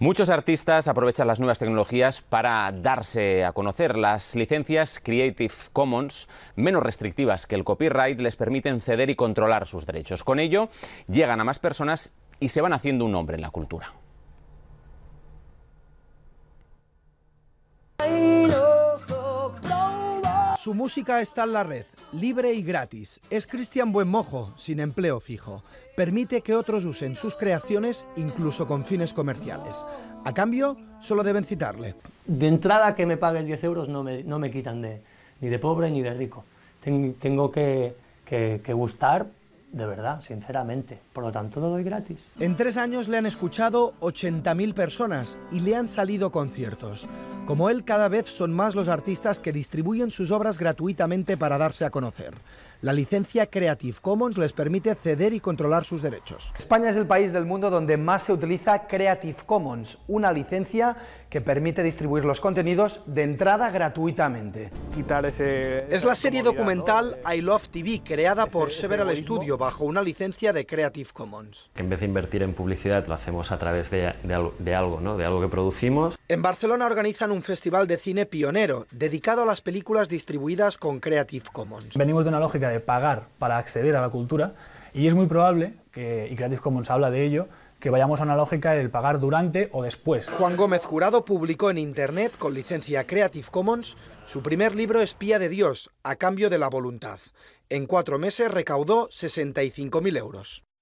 Muchos artistas aprovechan las nuevas tecnologías para darse a conocer. Las licencias Creative Commons, menos restrictivas que el copyright, les permiten ceder y controlar sus derechos. Con ello, llegan a más personas y se van haciendo un nombre en la cultura. Su música está en la red libre y gratis. Es Cristian Buenmojo, sin empleo fijo. Permite que otros usen sus creaciones incluso con fines comerciales. A cambio, solo deben citarle. De entrada que me pagues 10 euros no me, quitan ni de pobre ni de rico. tengo que, que, que gustar de verdad, sinceramente. Por lo tanto, lo doy gratis. En tres años le han escuchado 80.000 personas y le han salido conciertos. Como él, cada vez son más los artistas que distribuyen sus obras gratuitamente para darse a conocer. La licencia Creative Commons les permite ceder y controlar sus derechos. España es el país del mundo donde más se utiliza Creative Commons, una licencia que permite distribuir los contenidos de entrada gratuitamente. es la serie documental eh, I Love TV, creada por Several Studio bajo una licencia de Creative Commons. En vez de invertir en publicidad, lo hacemos a través de, de algo, ¿no? de algo que producimos. En Barcelona organizan un festival de cine pionero, dedicado a las películas distribuidas con Creative Commons. Venimos de una lógica de pagar para acceder a la cultura y es muy probable, que, y Creative Commons habla de ello, que vayamos a una lógica del pagar durante o después. Juan Gómez Jurado publicó en Internet, con licencia Creative Commons, su primer libro Espía de Dios, a cambio de la voluntad. En cuatro meses recaudó 65.000 euros.